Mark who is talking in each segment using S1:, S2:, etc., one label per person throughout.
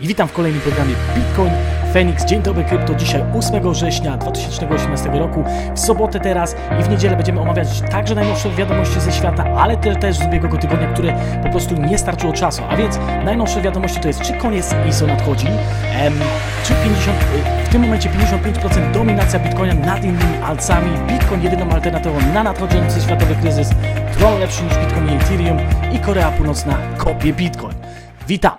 S1: I witam w kolejnym programie Bitcoin Phoenix. Dzień dobry krypto. Dzisiaj 8 września 2018 roku, w sobotę teraz i w niedzielę będziemy omawiać także najnowsze wiadomości ze świata, ale te, też z ubiegłego tygodnia, które po prostu nie starczyło czasu. A więc najnowsze wiadomości to jest czy koniec ISO nadchodzi, em, czy 50, y, w tym momencie 55% dominacja Bitcoina nad innymi alcami, Bitcoin jedyną alternatywą na nadchodzący światowy kryzys, Tron lepszy niż Bitcoin i Ethereum i Korea Północna kopie Bitcoin. Witam!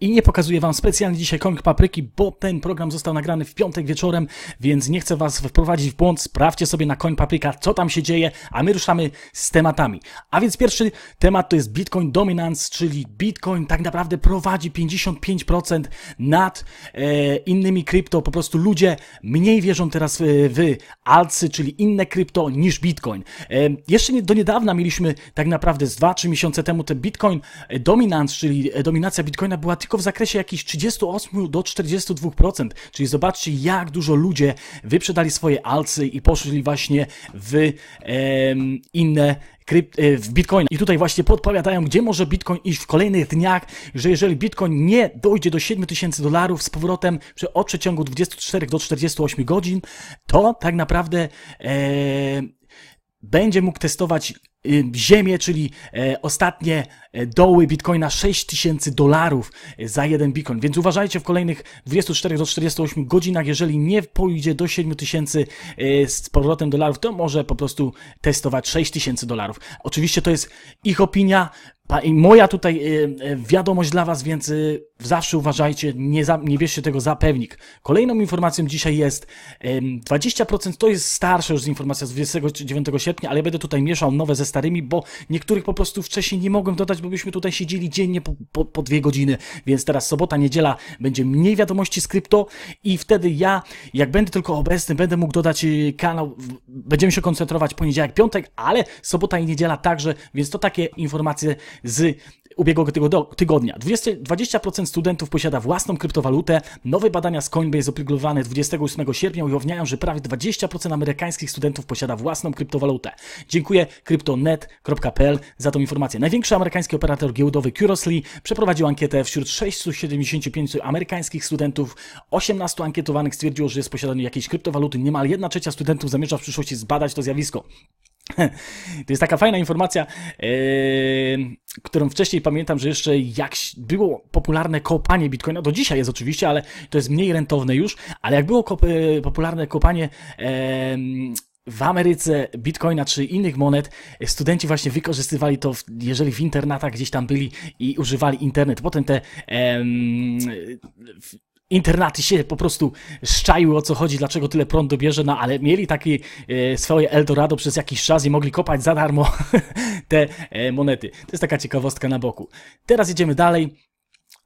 S1: I nie pokazuję Wam specjalnie dzisiaj kąg papryki, bo ten program został nagrany w piątek wieczorem, więc nie chcę Was wprowadzić w błąd. Sprawdźcie sobie na koń papryka, co tam się dzieje, a my ruszamy z tematami. A więc pierwszy temat to jest Bitcoin Dominance, czyli Bitcoin tak naprawdę prowadzi 55% nad e, innymi krypto. Po prostu ludzie mniej wierzą teraz w, w alcy, czyli inne krypto niż Bitcoin. E, jeszcze nie, do niedawna mieliśmy tak naprawdę z 2-3 miesiące temu te Bitcoin Dominance, czyli dominacja Bitcoina była tylko w zakresie jakichś 38 do 42%. Czyli zobaczcie, jak dużo ludzie wyprzedali swoje alcy i poszli właśnie w e, inne krypt, e, w Bitcoin I tutaj właśnie podpowiadają, gdzie może Bitcoin iść w kolejnych dniach, że jeżeli Bitcoin nie dojdzie do 7000 dolarów z powrotem czy od przeciągu 24 do 48 godzin, to tak naprawdę e, będzie mógł testować y, ziemię, czyli e, ostatnie e, doły Bitcoina 6000 dolarów e, za jeden Bitcoin. Więc uważajcie w kolejnych 24 do 48 godzinach, jeżeli nie pójdzie do 7000 z powrotem dolarów, to może po prostu testować 6000 dolarów. Oczywiście to jest ich opinia, i moja tutaj y, y, wiadomość dla Was, więc y, zawsze uważajcie, nie, za, nie bierzcie tego za pewnik. Kolejną informacją dzisiaj jest 20%, to jest starsza już informacja z 29 sierpnia, ale ja będę tutaj mieszał nowe ze starymi, bo niektórych po prostu wcześniej nie mogłem dodać, bo byśmy tutaj siedzieli dziennie po, po, po dwie godziny, więc teraz sobota, niedziela będzie mniej wiadomości z krypto i wtedy ja, jak będę tylko obecny, będę mógł dodać kanał, będziemy się koncentrować poniedziałek, piątek, ale sobota i niedziela także, więc to takie informacje z ubiegłego tygodnia. 20, studentów posiada własną kryptowalutę. Nowe badania z Coinbase opublikowane 28 sierpnia ujawniają, że prawie 20% amerykańskich studentów posiada własną kryptowalutę. Dziękuję kryptonet.pl za tą informację. Największy amerykański operator giełdowy Curiously przeprowadził ankietę wśród 675 amerykańskich studentów. 18 ankietowanych stwierdziło, że jest posiadanie jakiejś kryptowaluty. Niemal 1 trzecia studentów zamierza w przyszłości zbadać to zjawisko. To jest taka fajna informacja, yy, którą wcześniej pamiętam, że jeszcze jak było popularne kopanie bitcoina, do dzisiaj jest oczywiście, ale to jest mniej rentowne już, ale jak było kop yy, popularne kopanie yy, w Ameryce bitcoina czy innych monet, yy, studenci właśnie wykorzystywali to, w, jeżeli w internatach gdzieś tam byli i używali internet. Potem te internaty się po prostu szczaiły o co chodzi, dlaczego tyle prądu bierze, no ale mieli takie e, swoje Eldorado przez jakiś czas i mogli kopać za darmo te e, monety. To jest taka ciekawostka na boku. Teraz jedziemy dalej.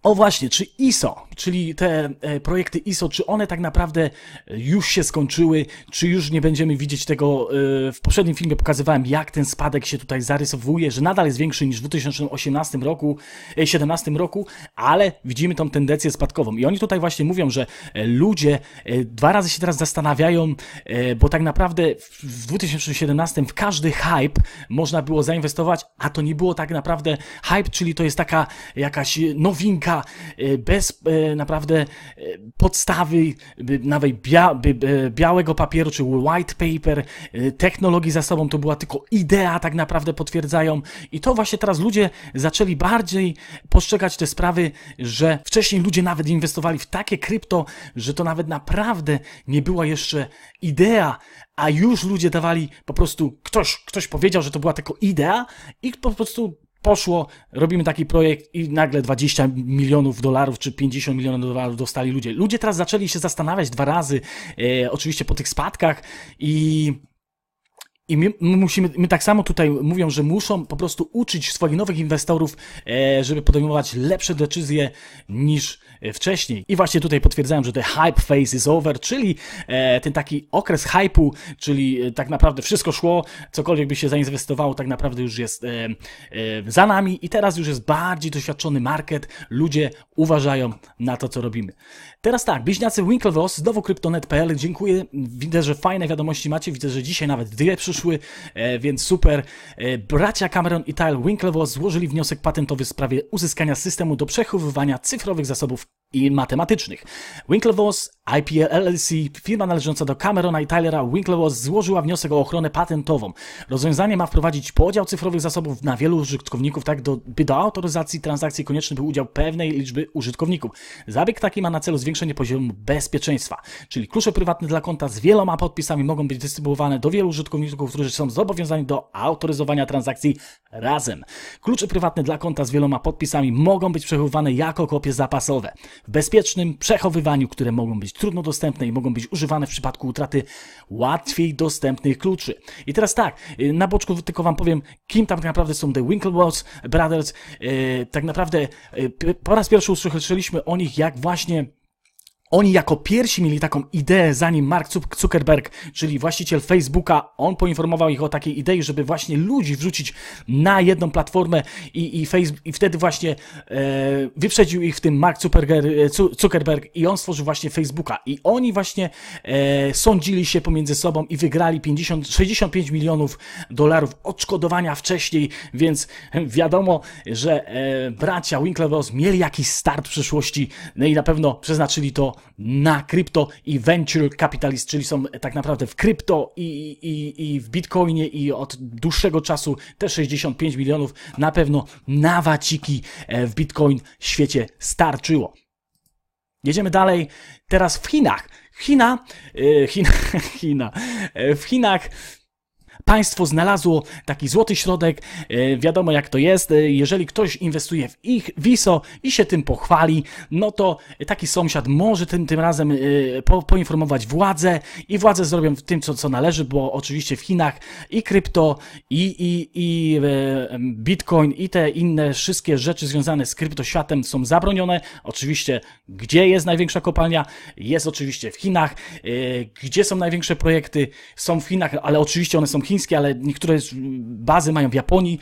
S1: O właśnie, czy ISO, czyli te e, projekty ISO, czy one tak naprawdę e, już się skończyły, czy już nie będziemy widzieć tego? E, w poprzednim filmie pokazywałem, jak ten spadek się tutaj zarysowuje, że nadal jest większy niż w 2018 roku, 2017 roku, ale widzimy tą tendencję spadkową. I oni tutaj właśnie mówią, że ludzie dwa razy się teraz zastanawiają, bo tak naprawdę w 2017 w każdy hype można było zainwestować, a to nie było tak naprawdę hype, czyli to jest taka jakaś nowinka, Y, bez y, naprawdę y, podstawy, nawet bia, białego papieru czy white paper, technologii za sobą, to była tylko idea, tak naprawdę potwierdzają. I to właśnie teraz ludzie zaczęli bardziej postrzegać te sprawy, że wcześniej ludzie nawet inwestowali w takie krypto, że to nawet naprawdę nie była jeszcze idea, a już ludzie dawali po prostu, ktoś, ktoś powiedział, że to była tylko idea i po prostu poszło, robimy taki projekt i nagle 20 milionów dolarów czy 50 milionów dolarów dostali ludzie. Ludzie teraz zaczęli się zastanawiać dwa razy, e, oczywiście po tych spadkach i i my, musimy, my tak samo tutaj mówią, że muszą po prostu uczyć swoich nowych inwestorów, e, żeby podejmować lepsze decyzje niż e, wcześniej. I właśnie tutaj potwierdzają, że the hype phase is over, czyli e, ten taki okres hypu, czyli tak naprawdę wszystko szło, cokolwiek by się zainwestowało, tak naprawdę już jest za nami i teraz już jest bardziej doświadczony market, ludzie uważają na to, co robimy. Teraz tak, bliźniacy Winklevoss, znowu Kryptonet.pl, dziękuję, widzę, że fajne wiadomości macie, widzę, że dzisiaj nawet dwie przyszły wyszły, e, więc super. E, bracia Cameron i Tyle Winklevoss złożyli wniosek patentowy w sprawie uzyskania systemu do przechowywania cyfrowych zasobów i matematycznych. Winklevoss IPL LLC, firma należąca do Camerona i Tylera Winklevoss, złożyła wniosek o ochronę patentową. Rozwiązanie ma wprowadzić podział cyfrowych zasobów na wielu użytkowników, tak do, by do autoryzacji transakcji konieczny był udział pewnej liczby użytkowników. Zabieg taki ma na celu zwiększenie poziomu bezpieczeństwa, czyli klucze prywatne dla konta z wieloma podpisami mogą być dystrybuowane do wielu użytkowników, którzy są zobowiązani do autoryzowania transakcji razem. Klucze prywatne dla konta z wieloma podpisami mogą być przechowywane jako kopie zapasowe w bezpiecznym przechowywaniu, które mogą być trudno dostępne i mogą być używane w przypadku utraty łatwiej dostępnych kluczy. I teraz tak, y, na boczku tylko wam powiem, kim tam tak naprawdę są The Winklevoss Brothers. Y, tak naprawdę y, po raz pierwszy usłyszeliśmy o nich, jak właśnie oni jako pierwsi mieli taką ideę, zanim Mark Zuckerberg, czyli właściciel Facebooka, on poinformował ich o takiej idei, żeby właśnie ludzi wrzucić na jedną platformę i, i, Facebook, i wtedy właśnie e, wyprzedził ich w tym Mark e, Zuckerberg, i on stworzył właśnie Facebooka. I oni właśnie e, sądzili się pomiędzy sobą i wygrali 50, 65 milionów dolarów odszkodowania wcześniej, więc wiadomo, że e, bracia Winklevoss mieli jakiś start w przyszłości no i na pewno przeznaczyli to na krypto i venture capitalist, czyli są tak naprawdę w krypto i, i, i w bitcoinie i od dłuższego czasu te 65 milionów na pewno na waciki e, w bitcoin świecie starczyło. Jedziemy dalej. Teraz w Chinach. China, e, China, China. E, w Chinach Państwo znalazło taki złoty środek. E, wiadomo jak to jest. E, jeżeli ktoś inwestuje w ich WISO i się tym pochwali, no to taki sąsiad może tym, tym razem e, po, poinformować władze i władze zrobią w tym, co, co należy, bo oczywiście w Chinach i krypto, i, i, i bitcoin, i te inne wszystkie rzeczy związane z kryptoświatem są zabronione. Oczywiście, gdzie jest największa kopalnia? Jest oczywiście w Chinach. Gdzie są największe projekty? Są w Chinach, ale oczywiście one są chińskie chińskie, ale niektóre bazy mają w Japonii.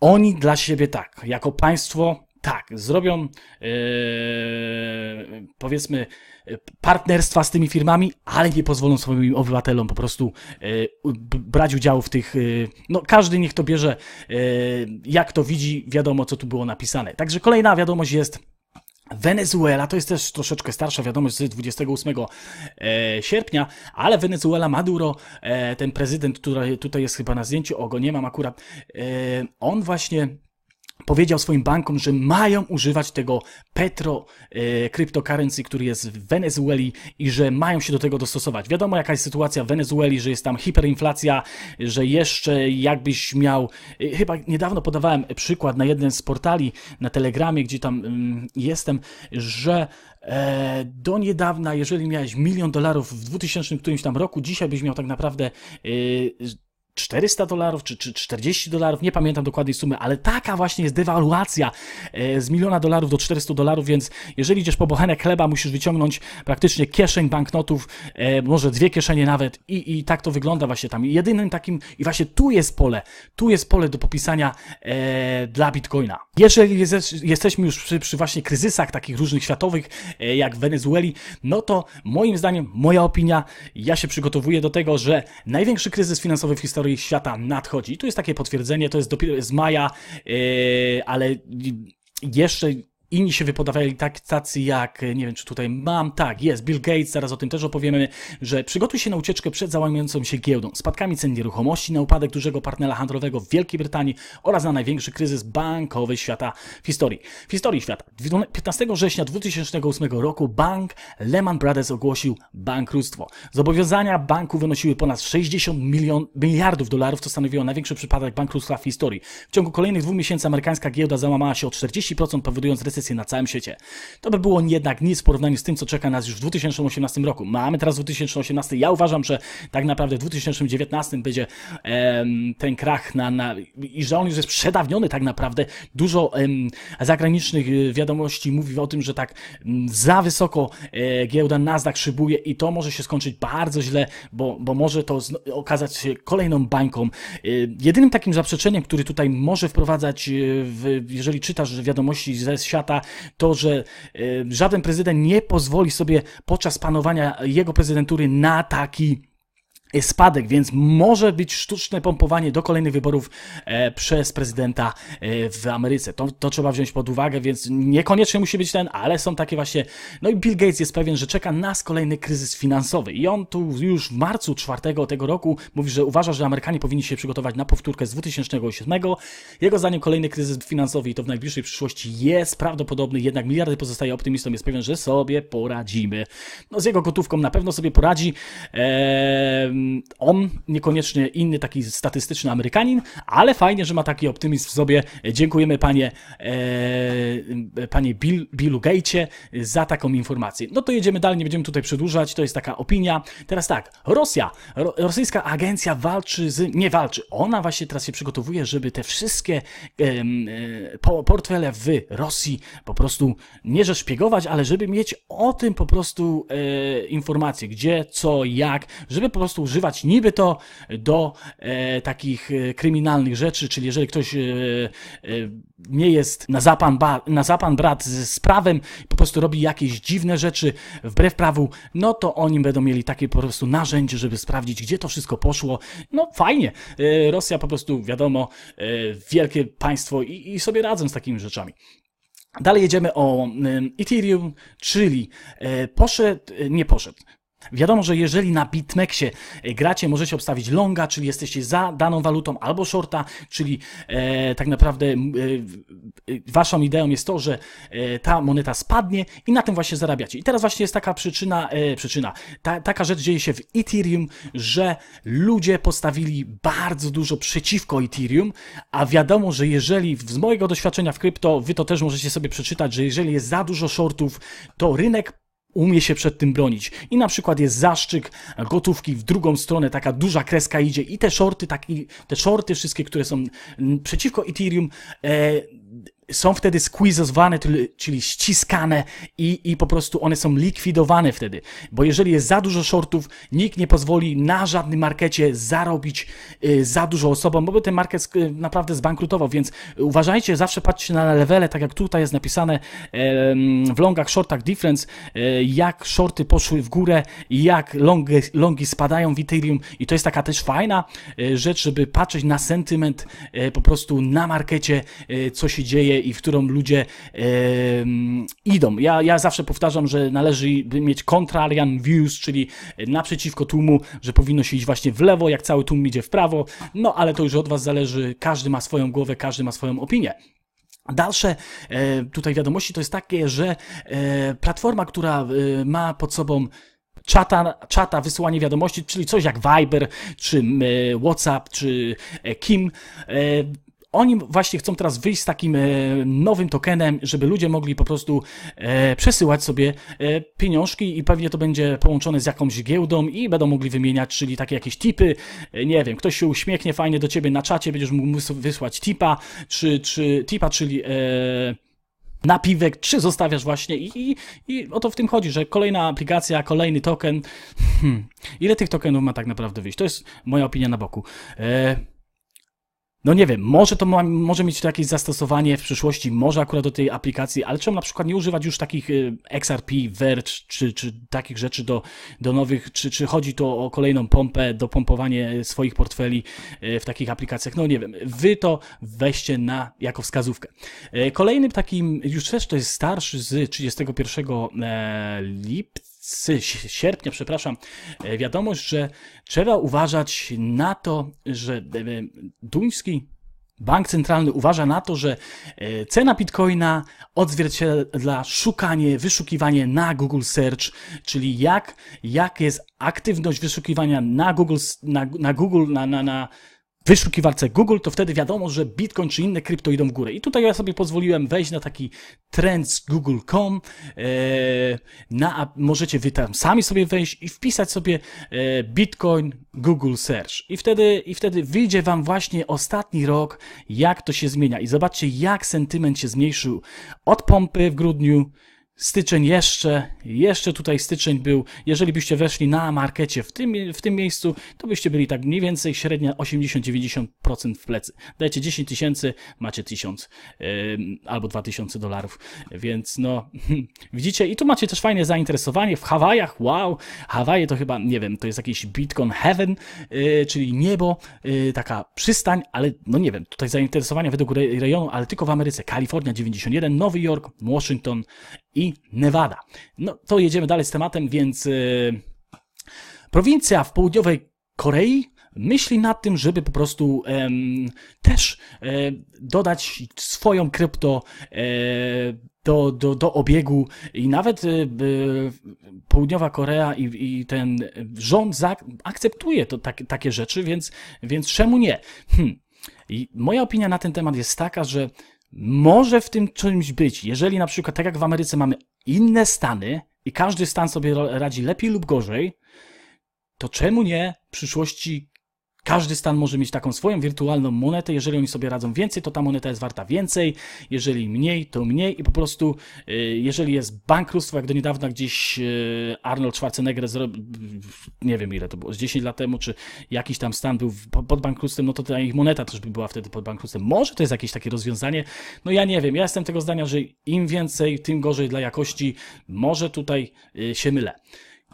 S1: Oni dla siebie tak, jako państwo tak, zrobią yy, powiedzmy partnerstwa z tymi firmami, ale nie pozwolą swoim obywatelom po prostu yy, brać udziału w tych. Yy, no każdy niech to bierze, jak to widzi, wiadomo co tu było napisane. Także kolejna wiadomość jest Wenezuela to jest też troszeczkę starsza wiadomość z 28 e, sierpnia, ale Wenezuela, Maduro, e, ten prezydent, który tutaj jest chyba na zdjęciu, o go nie mam akurat, e, on właśnie powiedział swoim bankom, że mają używać tego petro e, cryptocurrency, który jest w Wenezueli i że mają się do tego dostosować. Wiadomo jaka jest sytuacja w Wenezueli, że jest tam hiperinflacja, że jeszcze jakbyś miał, e, chyba niedawno podawałem przykład na jednym z portali na Telegramie, gdzie tam mm, jestem, że e, do niedawna, jeżeli miałeś milion dolarów w 2000 którymś tam roku, dzisiaj byś miał tak naprawdę e, 400 dolarów czy, czy 40 dolarów, nie pamiętam dokładnej sumy, ale taka właśnie jest dewaluacja e, z miliona dolarów do 400 dolarów, więc jeżeli idziesz po bochenek chleba, musisz wyciągnąć praktycznie kieszeń banknotów, e, może dwie kieszenie nawet i, i tak to wygląda właśnie tam. I jedynym takim, i właśnie tu jest pole, tu jest pole do popisania e, dla Bitcoina. Jeżeli jest, jesteśmy już przy, przy, właśnie kryzysach takich różnych światowych, e, jak w Wenezueli, no to moim zdaniem, moja opinia, ja się przygotowuję do tego, że największy kryzys finansowy w historii historii świata nadchodzi. I tu jest takie potwierdzenie, to jest dopiero z maja, yy, ale jeszcze Inni się wypodawali tak, tacy jak, e, nie wiem czy tutaj mam, tak, jest Bill Gates, zaraz o tym też opowiemy, że przygotuj się na ucieczkę przed załamiającą się giełdą, spadkami cen nieruchomości, na upadek dużego partnera handlowego w Wielkiej Brytanii oraz na największy kryzys bankowy świata w historii. W historii świata. 15 września 2008 roku bank Lehman Brothers ogłosił bankructwo. Zobowiązania banku wynosiły ponad 60 milion, miliardów dolarów, co stanowiło największy przypadek bankructwa w historii. W ciągu kolejnych dwóch miesięcy amerykańska giełda załamała się o 40%, powodując recesję na całym świecie. To by było jednak nic w porównaniu z tym, co czeka nas już w 2018 roku. Mamy teraz 2018. Ja uważam, że tak naprawdę w 2019 będzie em, ten krach na, na, i że on już jest przedawniony tak naprawdę. Dużo em, zagranicznych y, wiadomości mówi o tym, że tak em, za wysoko e, giełda Nasdaq szybuje i to może się skończyć bardzo źle, bo, bo może to okazać się kolejną bańką. Y, jedynym takim zaprzeczeniem, który tutaj może wprowadzać, y, w, jeżeli czytasz wiadomości ze świata, świata, to, że y, żaden prezydent nie pozwoli sobie podczas panowania jego prezydentury na taki Y, spadek, więc może być sztuczne pompowanie do kolejnych wyborów e, przez prezydenta e, w Ameryce. To, to trzeba wziąć pod uwagę, więc niekoniecznie musi być ten, ale są takie właśnie. No i Bill Gates jest pewien, że czeka nas kolejny kryzys finansowy. I on tu już w marcu czwartego tego roku mówi, że uważa, że Amerykanie powinni się przygotować na powtórkę z 2007. Jego zdaniem kolejny kryzys finansowy i to w najbliższej przyszłości jest prawdopodobny, jednak miliardy pozostaje optymistą, jest pewien, że sobie poradzimy. No z jego gotówką na pewno sobie poradzi. Eee, on, niekoniecznie inny taki statystyczny Amerykanin, ale fajnie, że ma taki optymizm w sobie. Dziękujemy panie, e, panie Bill, Billu Gatesie za taką informację. No to jedziemy dalej, nie będziemy tutaj przedłużać, to jest taka opinia. Teraz tak, Rosja, ro, rosyjska agencja walczy z, nie walczy, ona właśnie teraz się przygotowuje, żeby te wszystkie e, portfele w Rosji po prostu nie że szpiegować, ale żeby mieć o tym po prostu e, informacje, gdzie, co, jak, żeby po prostu używać niby to do e, takich e, kryminalnych rzeczy, czyli jeżeli ktoś e, e, nie jest na zapan, ba, na zapan brat z, z prawem, po prostu robi jakieś dziwne rzeczy wbrew prawu, no to oni będą mieli takie po prostu narzędzie, żeby sprawdzić, gdzie to wszystko poszło. No fajnie. E, Rosja po prostu, wiadomo, e, wielkie państwo i, i sobie radzą z takimi rzeczami. Dalej jedziemy o Ethereum, czyli poszedł, nie poszedł, Wiadomo, że jeżeli na BitMEXie e, gracie, możecie obstawić longa, czyli jesteście za daną walutą, albo shorta, czyli e, tak naprawdę e, e, waszą ideą jest to, że e, ta moneta spadnie i na tym właśnie zarabiacie. I teraz właśnie jest taka przyczyna, e, przyczyna ta, taka rzecz dzieje się w Ethereum, że ludzie postawili bardzo dużo przeciwko Ethereum, a wiadomo, że jeżeli z mojego doświadczenia w krypto, wy to też możecie sobie przeczytać, że jeżeli jest za dużo shortów, to rynek umie się przed tym bronić. I na przykład jest zaszczyk e, gotówki w drugą stronę, taka duża kreska idzie i te shorty, tak, te shorty wszystkie, które są przeciwko Ethereum, e, są wtedy squeezowane, czyli ściskane i, i po prostu one są likwidowane wtedy. Bo jeżeli jest za dużo shortów, nikt nie pozwoli na żadnym markecie zarobić y, za dużo osobom, bo ten market y, naprawdę zbankrutował, więc uważajcie, zawsze patrzcie na levele, tak jak tutaj jest napisane w longach, shortach difference, y, jak shorty poszły w górę, jak longi, longi spadają w Ethereum i to jest taka też fajna rzecz, żeby patrzeć na sentyment po prostu na markecie, co się dzieje i w którą ludzie yy, idą. Ja, ja zawsze powtarzam, że należy mieć contrarian views, czyli naprzeciwko tłumu, że powinno się iść właśnie w lewo, jak cały tłum idzie w prawo, no ale to już od Was zależy, każdy ma swoją głowę, każdy ma swoją opinię. Dalsze e, tutaj wiadomości to jest takie, że e, platforma, która e, ma pod sobą czata, czata, wysyłanie wiadomości, czyli coś jak Viber, czy WhatsApp, czy Kim, oni właśnie chcą teraz wyjść z takim e, nowym tokenem, żeby ludzie mogli po prostu e, przesyłać sobie e, pieniążki i pewnie to będzie połączone z jakąś giełdą i będą mogli wymieniać, czyli takie jakieś tipy, nie wiem, ktoś się uśmiechnie fajnie do ciebie na czacie, będziesz mógł wysłać tipa, czy, czy tipa, czyli napiwek, czy zostawiasz właśnie i, i, i o to w tym chodzi, że kolejna aplikacja, kolejny token. Hmm. Ile tych tokenów ma tak naprawdę wyjść? To jest moja opinia na boku no nie wiem, może to ma, może mieć to jakieś zastosowanie w przyszłości, może akurat do tej aplikacji, ale czemu na przykład nie używać już takich y, XRP, Verge, czy, czy takich rzeczy do, do nowych, czy, czy chodzi to o kolejną pompę, do pompowanie swoich portfeli y, w takich aplikacjach, no nie wiem, wy to weźcie na, jako wskazówkę. Y, kolejnym takim, już też to jest starszy z 31 e, lipca, z sierpnia, przepraszam, e, wiadomość, że trzeba uważać na to, że e, e, duński bank centralny uważa na to, że cena bitcoina odzwierciedla szukanie, wyszukiwanie na Google Search, czyli jak, jak jest aktywność wyszukiwania na Google, na, na Google, na, na, na wyszukiwarce Google, to wtedy wiadomo, że Bitcoin czy inne krypto idą w górę. I tutaj ja sobie pozwoliłem wejść na taki trend z google.com. E, na, możecie wy tam sami sobie wejść i wpisać sobie e, Bitcoin Google Search. I wtedy, I wtedy wyjdzie wam właśnie ostatni rok, jak to się zmienia. I zobaczcie, jak sentyment się zmniejszył od pompy w grudniu Styczeń jeszcze, jeszcze tutaj styczeń był. Jeżeli byście weszli na markecie w tym, w tym miejscu, to byście byli tak mniej więcej średnia 80-90% w plecy. Dajcie 10 tysięcy, macie 1000 yy, albo 2000 dolarów. Więc no, widzicie, i tu macie też fajne zainteresowanie w Hawajach. Wow, Hawaje to chyba, nie wiem, to jest jakiś Bitcoin Heaven, yy, czyli niebo, yy, taka przystań, ale no nie wiem, tutaj zainteresowania według rejonu, ale tylko w Ameryce. Kalifornia 91, Nowy Jork, Washington i i Nevada. No to jedziemy dalej z tematem, więc yy, prowincja w południowej Korei myśli nad tym, żeby po prostu em, też e, dodać swoją krypto e, do, do, do obiegu i nawet e, Południowa Korea i, i ten rząd za, akceptuje to, tak, takie rzeczy, więc, więc czemu nie? Hm. I moja opinia na ten temat jest taka, że może w tym czymś być. Jeżeli na przykład, tak jak w Ameryce mamy inne stany i każdy stan sobie radzi lepiej lub gorzej, to czemu nie w przyszłości każdy stan może mieć taką swoją wirtualną monetę. Jeżeli oni sobie radzą więcej, to ta moneta jest warta więcej. Jeżeli mniej, to mniej. I po prostu, y, jeżeli jest bankructwo, jak do niedawna gdzieś y, Arnold Schwarzenegger zrobił, nie wiem ile to było, z 10 lat temu, czy jakiś tam stan był pod bankructwem, no to ta ich moneta też by była wtedy pod bankructwem. Może to jest jakieś takie rozwiązanie. No ja nie wiem. Ja jestem tego zdania, że im więcej, tym gorzej dla jakości. Może tutaj y, się mylę.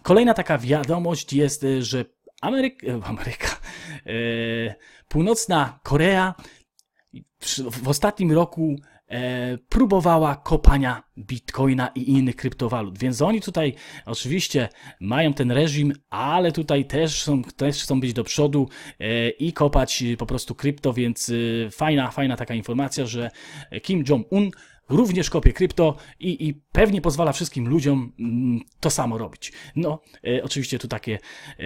S1: Kolejna taka wiadomość jest, że E, Ameryka, Ameryka Północna Korea w ostatnim roku E, próbowała kopania bitcoina i innych kryptowalut. Więc oni tutaj oczywiście mają ten reżim, ale tutaj też są, też chcą być do przodu e, i kopać po prostu krypto, więc e, fajna, fajna taka informacja, że Kim Jong-un również kopie krypto i, i pewnie pozwala wszystkim ludziom mm, to samo robić. No, e, oczywiście tu takie e,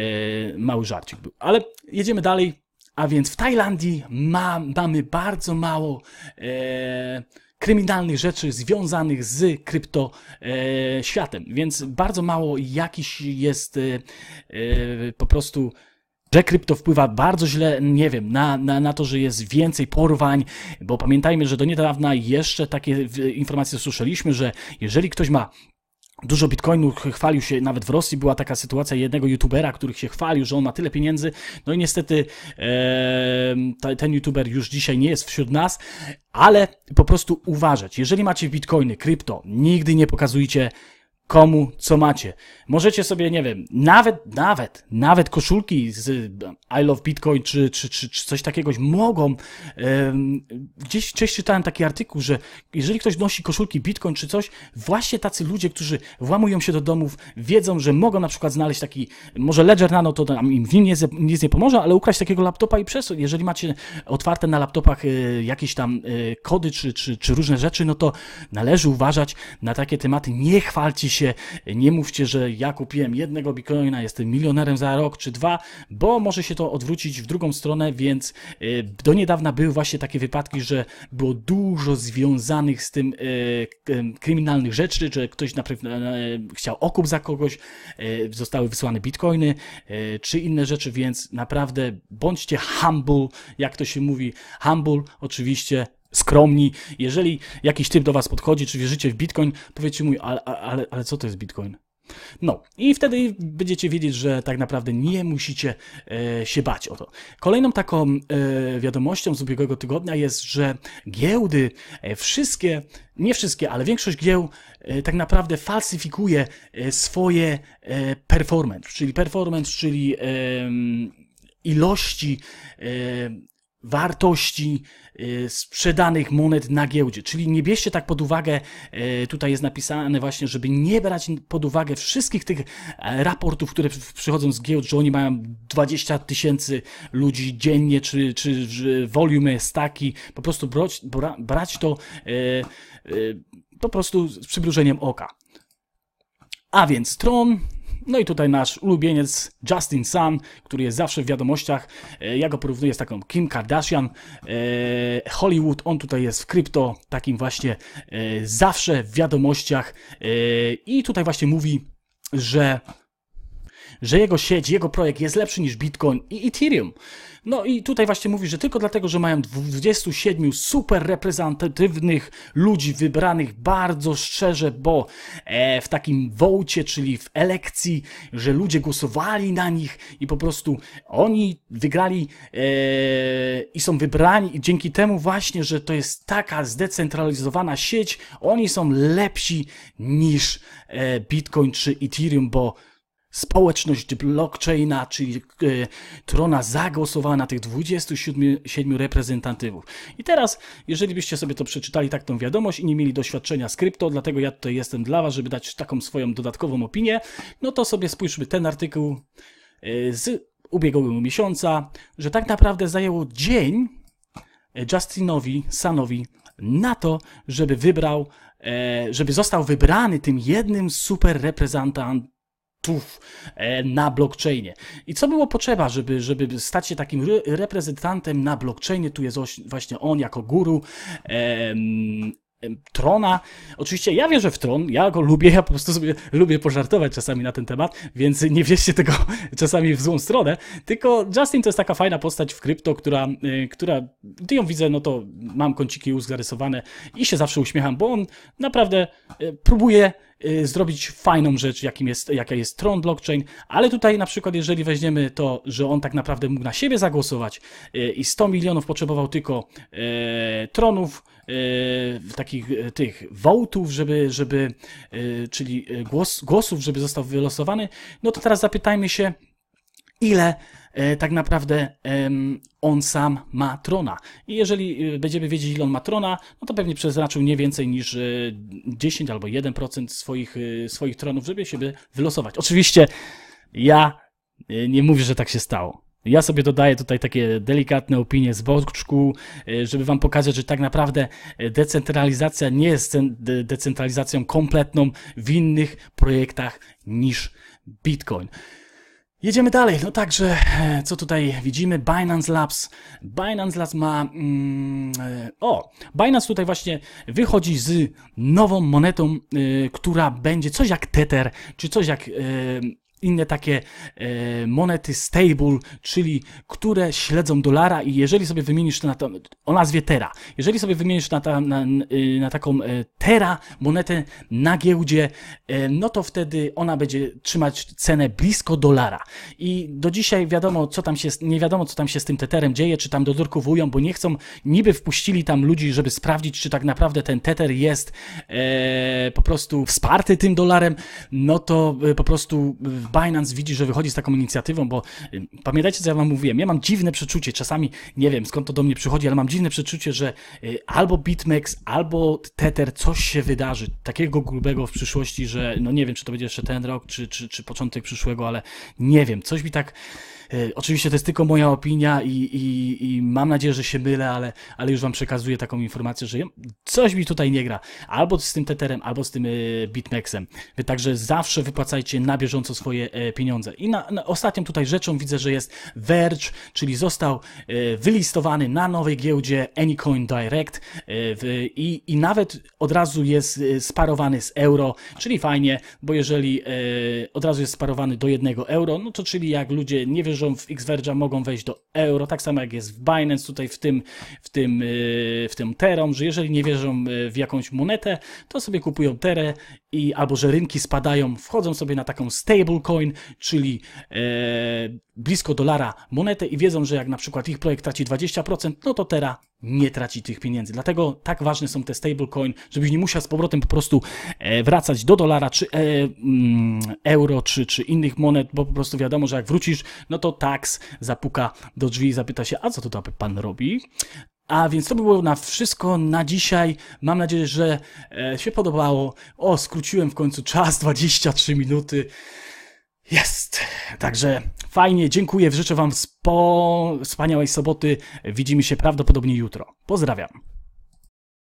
S1: mały żarcik był. Ale jedziemy dalej. A więc w Tajlandii ma, mamy bardzo mało e, kryminalnych rzeczy związanych z krypto e, światem, więc bardzo mało jakiś jest e, e, po prostu że krypto wpływa bardzo źle, nie wiem, na, na, na to, że jest więcej porwań, bo pamiętajmy, że do niedawna jeszcze takie informacje słyszeliśmy, że jeżeli ktoś ma Dużo bitcoinu chwalił się, nawet w Rosji była taka sytuacja jednego youtubera, których się chwalił, że on ma tyle pieniędzy. No i niestety e, ten youtuber już dzisiaj nie jest wśród nas, ale po prostu uważać. Jeżeli macie bitcoiny, krypto, nigdy nie pokazujcie komu co macie. Możecie sobie, nie wiem, nawet, nawet, nawet koszulki z e, I Love Bitcoin czy, czy, czy, czy coś takiego mogą. gdzieś wcześniej czytałem taki artykuł, że jeżeli ktoś nosi koszulki Bitcoin czy coś, właśnie tacy ludzie, którzy włamują się do domów, wiedzą, że mogą na przykład znaleźć taki, może Ledger Nano to tam im w nim nie, nic nie pomoże, ale ukraść takiego laptopa i przesunąć. Jeżeli macie otwarte na laptopach e, jakieś tam e, kody czy, czy, czy różne rzeczy, no to należy uważać na takie tematy. Nie chwalcie się, nie mówcie, że ja kupiłem jednego bitcoina, jestem milionerem za rok czy dwa, bo może się to odwrócić w drugą stronę, więc e, do niedawna były właśnie takie wypadki, że było dużo związanych z tym e, e, kryminalnych rzeczy, że ktoś na przykład chciał okup za kogoś, zostały wysłane bitcoiny czy inne rzeczy, więc naprawdę bądźcie humble, jak to się mówi, humble oczywiście skromni. Jeżeli jakiś typ do was podchodzi, czy wierzycie w Bitcoin, powiedzcie mu, ale, ale, ale co to jest Bitcoin? No, i wtedy będziecie wiedzieć, że tak naprawdę nie musicie e, się bać o to. Kolejną taką e, wiadomością z ubiegłego tygodnia jest, że giełdy, e, wszystkie, nie wszystkie, ale większość gieł e, tak naprawdę falsyfikuje e, swoje e, performance, czyli performance, czyli ilości wartości y, sprzedanych monet na giełdzie. Czyli nie bierzcie tak pod uwagę, y, tutaj jest napisane właśnie, żeby nie brać pod uwagę wszystkich tych e, raportów, które przychodzą z giełd, że oni mają 20 tysięcy ludzi dziennie, czy, czy volume jest taki. Po prostu brać, brać to y, po prostu z przymrużeniem oka. A więc Tron, no i tutaj nasz ulubieniec Justin Sun, który jest zawsze w wiadomościach. E, ja go porównuję z taką Kim Kardashian. E, Hollywood, on tutaj jest w krypto, takim właśnie e, zawsze w wiadomościach. I tutaj właśnie mówi, że że jego sieć, jego projekt jest lepszy niż Bitcoin i Ethereum. No i tutaj właśnie mówi, że tylko dlatego, że mają 27 super reprezentatywnych ludzi wybranych bardzo szczerze, bo e, w takim wołcie, czyli w elekcji, że ludzie głosowali na nich i po prostu oni wygrali e, i są wybrani i dzięki temu właśnie, że to jest taka zdecentralizowana sieć, oni są lepsi niż e, Bitcoin czy Ethereum, bo społeczność blockchaina, czyli e, Trona zagłosowała na tych 27 reprezentantów. I teraz, jeżeli byście sobie to przeczytali, tak tą wiadomość i nie mieli doświadczenia z krypto, dlatego ja tutaj jestem dla Was, żeby dać taką swoją dodatkową opinię, no to sobie spójrzmy ten artykuł e, z ubiegłego miesiąca, że tak naprawdę zajęło dzień e, Justinowi Sanowi na to, żeby wybrał, żeby został wybrany tym jednym super reprezentantem. E, na blockchainie. I co było potrzeba, żeby, żeby stać się takim re reprezentantem na blockchainie? Tu jest właśnie on jako guru. Trona. Oczywiście ja wierzę w Tron, ja go lubię, ja po prostu sobie lubię pożartować czasami na ten temat, więc nie wierzcie tego czasami w złą stronę, tylko Justin to jest taka fajna postać w krypto, która, e, która gdy ją widzę, no to mam kąciki łez zarysowane i się zawsze uśmiecham, bo on naprawdę e, próbuje Y, zrobić fajną rzecz, jakim jest, jaka jest Tron blockchain, ale tutaj na przykład jeżeli weźmiemy to, że on tak naprawdę mógł na siebie zagłosować y, i 100 milionów potrzebował tylko e, tronów, e, takich tych wołtów, żeby, żeby e, czyli głos, głosów, żeby został wylosowany, no to teraz zapytajmy się, ile e, tak naprawdę on sam ma trona. I jeżeli e, będziemy wiedzieć, ile on ma trona, no to pewnie przeznaczył nie więcej niż 10 e, albo 1% swoich, swoich tronów, żeby się wylosować. Oczywiście ja nie mówię, że tak się stało. Ja sobie dodaję tutaj takie delikatne opinie z boczku, żeby wam pokazać, że tak naprawdę decentralizacja nie jest decentralizacją kompletną w innych projektach niż Bitcoin. Jedziemy dalej. No także, e, co tutaj widzimy? Binance Labs. Binance Labs ma. Mm, e, o, Binance tutaj właśnie wychodzi z nową monetą, y, która będzie coś jak Tether, czy coś jak y, inne takie e, monety stable, czyli które śledzą dolara i jeżeli sobie wymienisz to na to, o nazwie Tera, jeżeli sobie wymienisz na, ta, na, y, na taką e, Tera monetę na giełdzie, e, no to wtedy ona będzie trzymać cenę blisko dolara. I do dzisiaj wiadomo, co tam się, nie wiadomo, co tam się z tym teterem dzieje, czy tam dodurkowują, bo nie chcą, niby wpuścili tam ludzi, żeby sprawdzić, czy tak naprawdę ten teter jest e, po prostu wsparty tym dolarem, no to e, po prostu Binance widzi, że wychodzi z taką inicjatywą, bo y, pamiętajcie, co ja Wam mówiłem. Ja mam dziwne przeczucie, czasami nie wiem skąd to do mnie przychodzi, ale mam dziwne przeczucie, że y, albo BitMEX, albo Tether coś się wydarzy takiego grubego w przyszłości, że no nie wiem, czy to będzie jeszcze ten rok, czy, czy, czy początek przyszłego, ale nie wiem. Coś mi tak E, oczywiście to jest tylko moja opinia i, i, i, mam nadzieję, że się mylę, ale, ale już wam przekazuję taką informację, że coś mi tutaj nie gra. Albo z tym Teterem, albo z tym e, BitMEXem. Także zawsze wypłacajcie na bieżąco swoje e, pieniądze. I na, na ostatnią tutaj rzeczą widzę, że jest Verge, czyli został wylistowany na nowej giełdzie Anycoin Direct w, i, i nawet od razu jest sparowany z euro, czyli fajnie, bo jeżeli od razu jest sparowany do jednego euro, no to czyli jak ludzie nie wierzą w Xverge'a mogą wejść do euro, tak samo jak jest w Binance, tutaj w tym, w tym, e, w tym Terom, że jeżeli nie wierzą e, w jakąś monetę, to sobie kupują Terę i albo że rynki spadają, wchodzą sobie na taką stablecoin, czyli e, blisko dolara monetę i wiedzą, że jak na przykład ich projekt traci 20%, no to Tera nie traci tych pieniędzy. Dlatego tak ważne są te stablecoin, żebyś nie musiał z powrotem po prostu e, wracać do dolara, czy e, mm, euro, czy, czy innych monet, bo po prostu wiadomo, że jak wrócisz, no to Tax zapuka do drzwi i zapyta się, a co tutaj pan robi? A więc to by było na wszystko na dzisiaj. Mam nadzieję, że e, się podobało. O, skróciłem w końcu czas, 23 minuty. Jest! Także fajnie, dziękuję, życzę Wam wspaniałej soboty. Widzimy się prawdopodobnie jutro. Pozdrawiam.